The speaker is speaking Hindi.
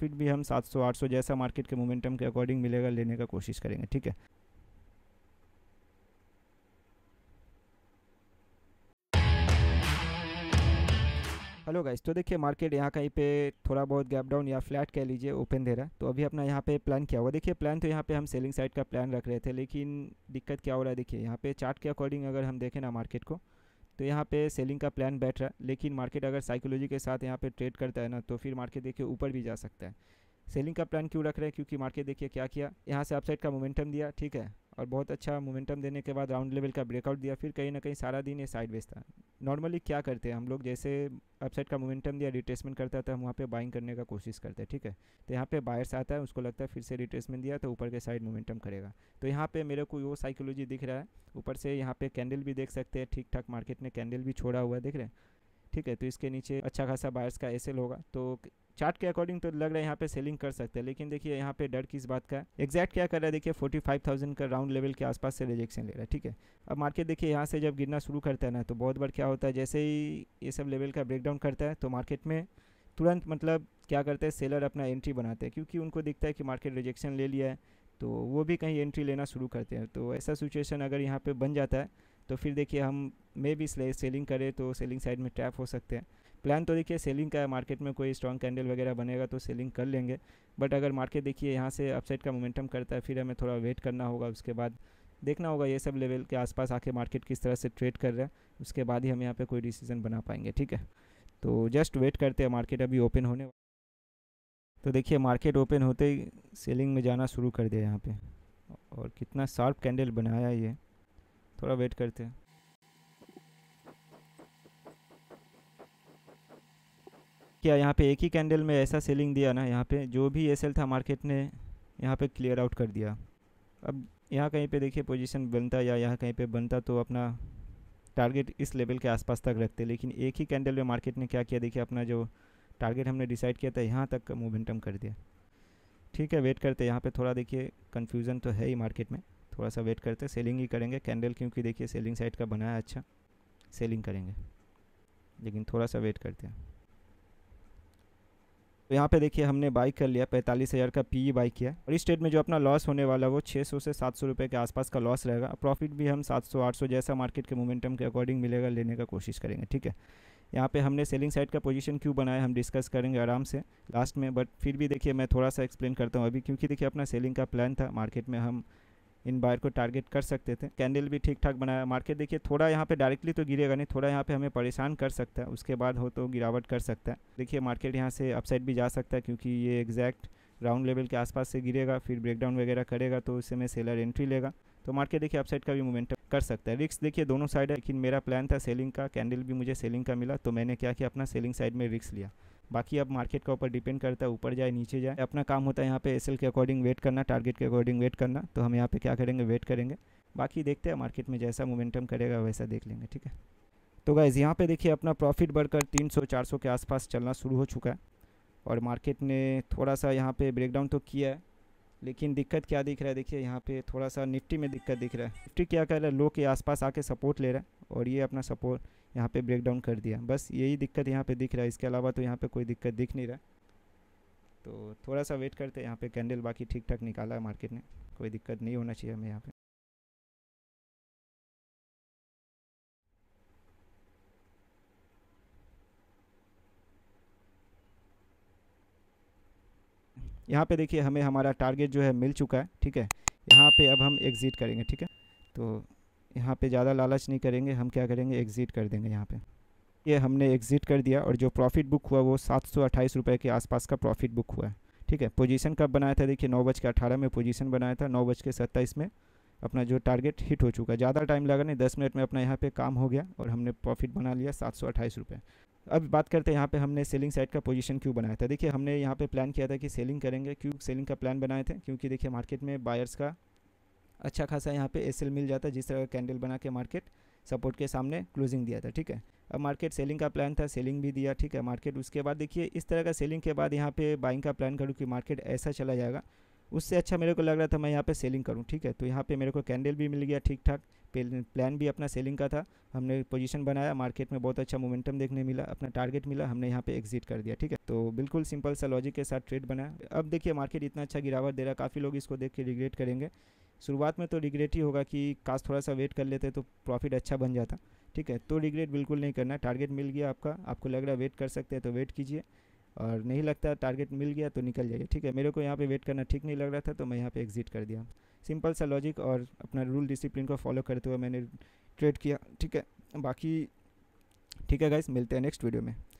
फिर भी हम 700 800 जैसा मार्केट के मोमेंटम के अकॉर्डिंग मिलेगा लेने का कोशिश करेंगे ठीक है हेलो गाइस तो देखिए मार्केट यहाँ कहीं पे थोड़ा बहुत गैप डाउन या फ्लैट कह लीजिए ओपन दे रहा है तो अभी अपना यहाँ पे प्लान क्या हुआ देखिए प्लान तो यहाँ पे हम सेलिंग साइड का प्लान रख रहे थे लेकिन दिक्कत क्या हो रहा है देखिए यहाँ पे चार्ट के अकॉर्डिंग अगर हम देखें ना मार्केट को तो यहाँ पे सेलिंग का प्लान बैठ रहा है लेकिन मार्केट अगर साइकोलॉजी के साथ यहाँ पे ट्रेड करता है ना तो फिर मार्केट देखिए ऊपर भी जा सकता है सेलिंग का प्लान क्यों रख रहे हैं क्योंकि मार्केट देखिए क्या किया यहाँ से अपसाइड का मोमेंटम दिया ठीक है और बहुत अच्छा मोमेंटम देने के बाद राउंड लेवल का ब्रेकआउट दिया फिर कहीं ना कहीं सारा दिन ये साइड था नॉर्मली क्या करते हैं हम लोग जैसे अपसाइड का मोमेंटम दिया रिट्रेसमेंट करता था हम वहाँ पे बाइंग करने का कोशिश करते हैं ठीक है तो यहाँ पे बायर्स आता है उसको लगता है फिर से रिट्रेसमेंट दिया तो ऊपर के साइड मोमेंटम करेगा तो यहाँ पे मेरे को वो साइकोलॉजी दिख रहा है ऊपर से यहाँ पे कैंडल भी देख सकते हैं ठीक ठाक मार्केट ने कैंडल भी छोड़ा हुआ है देख रहे हैं ठीक है तो इसके नीचे अच्छा खासा बायर्स का एसेल होगा तो चार्ट के अकॉर्डिंग तो लग रहा है यहाँ पे सेलिंग कर सकते हैं लेकिन देखिए यहाँ पे डर किस बात का है एग्जैक्ट क्या कर रहा है देखिए 45,000 का राउंड लेवल के आसपास से रिजेक्शन ले रहा है ठीक है अब मार्केट देखिए यहाँ से जब गिरना शुरू करता है ना तो बहुत बार क्या होता है जैसे ही ये सब लेवल का ब्रेकडाउन करता है तो मार्केट में तुरंत मतलब क्या करते हैं सेलर अपना एंट्री बनाते हैं क्योंकि उनको दिखता है कि मार्केट रिजेक्शन ले लिया है तो वो भी कहीं एंट्री लेना शुरू करते हैं तो ऐसा सिचुएशन अगर यहाँ पर बन जाता है तो फिर देखिए हम मे भी सेलिंग करें तो सेलिंग साइड में ट्रैप हो सकते हैं प्लान तो देखिए सेलिंग का है मार्केट में कोई स्ट्रॉन्ग कैंडल वगैरह बनेगा तो सेलिंग कर लेंगे बट अगर मार्केट देखिए यहाँ से अपसाइड का मोमेंटम करता है फिर हमें थोड़ा वेट करना होगा उसके बाद देखना होगा ये सब लेवल के आसपास आके मार्केट किस तरह से ट्रेड कर रहा है उसके बाद ही हम यहाँ पे कोई डिसीजन बना पाएंगे ठीक है तो जस्ट वेट करते हैं मार्केट अभी ओपन होने तो देखिए मार्केट ओपन होते ही सेलिंग में जाना शुरू कर दिया यहाँ पे और कितना शार्प कैंडल बनाया ये थोड़ा वेट करते हैं किया यहाँ पे एक ही कैंडल में ऐसा सेलिंग दिया ना यहाँ पे जो भी एसएल था मार्केट ने यहाँ पे क्लियर आउट कर दिया अब यहाँ कहीं पे देखिए पोजीशन बनता या यहाँ कहीं पे बनता तो अपना टारगेट इस लेवल के आसपास तक रखते लेकिन एक ही कैंडल में मार्केट ने क्या किया देखिए अपना जो टारगेट हमने डिसाइड किया था यहाँ तक का मोमेंटम कर दिया ठीक है वेट करते यहाँ पर थोड़ा देखिए कन्फ्यूज़न तो है ही मार्केट में थोड़ा सा वेट करते सेलिंग ही करेंगे कैंडल क्योंकि देखिए सेलिंग साइड का बनाया अच्छा सेलिंग करेंगे लेकिन थोड़ा सा वेट करते हैं तो यहाँ पे देखिए हमने बाई कर लिया पैंतालीस हज़ार का पी बाई e किया और इस स्टेट में जो अपना लॉस होने वाला वो 600 से 700 रुपए के आसपास का लॉस रहेगा प्रॉफिट भी हम 700 800 जैसा मार्केट के मोमेंटम के अकॉर्डिंग मिलेगा लेने का कोशिश करेंगे ठीक है यहाँ पे हमने सेलिंग साइड का पोजीशन क्यों बनाया हम डिस्कस करेंगे आराम से लास्ट में बट फिर भी देखिए मैं थोड़ा सा एक्सप्लेन करता हूँ अभी क्योंकि देखिए अपना सेलिंग का प्लान था मार्केट में हम इन बायर को टारगेट कर सकते थे कैंडल भी ठीक ठाक बनाया मार्केट देखिए थोड़ा यहाँ पे डायरेक्टली तो गिरेगा नहीं थोड़ा यहाँ पे हमें परेशान कर सकता है उसके बाद हो तो गिरावट कर सकता है देखिए मार्केट यहाँ से अपसाइड भी जा सकता है क्योंकि ये एग्जैक्ट राउंड लेवल के आसपास से गिरेगा फिर ब्रेकडाउन वगैरह करेगा तो उससे में सेलर एंट्री लेगा तो मार्केट देखिए अपसाइड का भी मोमेंटम कर सकता है रिक्स देखिए दोनों साइड है लेकिन मेरा प्लान था सेलिंग का कैंडल भी मुझे सेलिंग का मिला तो मैंने क्या किया अपना सेलिंग साइड में रिक्स लिया बाकी अब मार्केट के ऊपर डिपेंड करता है ऊपर जाए नीचे जाए अपना काम होता है यहाँ पे एस के अकॉर्डिंग वेट करना टारगेट के अकॉर्डिंग वेट करना तो हम यहाँ पे क्या करेंगे वेट करेंगे बाकी देखते हैं मार्केट में जैसा मोमेंटम करेगा वैसा देख लेंगे ठीक है तो गाइज़ यहाँ पे देखिए अपना प्रॉफिट बढ़कर 300-400 के आसपास चलना शुरू हो चुका है और मार्केट ने थोड़ा सा यहाँ पे ब्रेकडाउन तो किया है लेकिन दिक्कत क्या दिख रहा है देखिए यहाँ पे थोड़ा सा निफ्टी में दिक्कत दिख रहा है निफ्टी क्या कर रहा है लो के आसपास आके सपोर्ट ले रहा है और ये अपना सपोर्ट यहाँ पे ब्रेक डाउन कर दिया बस यही दिक्कत यहाँ पे दिख रहा है इसके अलावा तो यहाँ पे कोई दिक्कत दिख नहीं रहा तो थोड़ा सा वेट करते हैं यहाँ पे कैंडल बाकी ठीक ठाक निकाला है मार्केट ने कोई दिक्कत नहीं होना चाहिए हमें यहाँ पे यहाँ पे देखिए हमें हमारा टारगेट जो है मिल चुका है ठीक है यहाँ पे अब हम एग्ज़िट करेंगे ठीक है तो यहाँ पे ज़्यादा लालच नहीं करेंगे हम क्या करेंगे एग्ज़िट कर देंगे यहाँ पे ये हमने एग्ज़िट कर दिया और जो प्रॉफिट बुक हुआ वो सात सौ अट्ठाईस रुपये के आसपास का प्रॉफिट बुक हुआ है ठीक है पोजीशन कब बनाया था देखिए नौ बज के अठारह में पोजीशन बनाया था नौ बज के सत्ताईस में अपना जो टारगेट हिट हो चुका ज़्यादा टाइम लगा नहीं दस मिनट में अपना यहाँ पर काम हो गया और हमने प्रॉफिट बना लिया सात सौ अट्ठाईस रुपये अब बात करते हैं यहाँ पे हमने सेलिंग साइड का पोजीशन क्यों बनाया था देखिए हमने यहाँ पे प्लान किया था कि सेलिंग करेंगे क्यों सेलिंग का प्लान बनाए थे क्योंकि देखिए मार्केट में बायर्स का अच्छा खासा यहाँ पे एसएल मिल जाता जिस तरह का कैंडल बना के मार्केट सपोर्ट के सामने क्लोजिंग दिया था ठीक है अब मार्केट सेलिंग का प्लान था सेलिंग भी दिया ठीक है मार्केट उसके बाद देखिए इस तरह का सेलिंग के बाद यहाँ पे बाइंग का प्लान करूँ कि मार्केट ऐसा चला जाएगा उससे अच्छा मेरे को लग रहा था मैं यहाँ पे सेलिंग करूँ ठीक है तो यहाँ पे मेरे को कैंडल भी मिल गया ठीक ठाक प्लान भी अपना सेलिंग का था हमने पोजीशन बनाया मार्केट में बहुत अच्छा मोमेंटम देखने मिला अपना टारगेट मिला हमने यहाँ पे एग्जिट कर दिया ठीक है तो बिल्कुल सिंपल सा लॉजिक के साथ ट्रेड बनाया अब देखिए मार्केट इतना अच्छा गिरावट दे रहा है काफ़ी लोग इसको देख के रिग्रेट करेंगे शुरुआत में तो रिग्रेट ही होगा कि काश थोड़ा सा वेट कर लेते तो प्रॉफिट अच्छा बन जाता ठीक है तो रिग्रेट बिल्कुल नहीं करना टारगेट मिल गया आपका आपको लग रहा है वेट कर सकते हैं तो वेट कीजिए और नहीं लगता टारगेट मिल गया तो निकल जाइए ठीक है मेरे को यहाँ पे वेट करना ठीक नहीं लग रहा था तो मैं यहाँ पे एग्जिट कर दिया सिंपल सा लॉजिक और अपना रूल डिसिप्लिन को फॉलो करते हुए मैंने ट्रेड किया ठीक है बाकी ठीक है गाइस मिलते हैं नेक्स्ट वीडियो में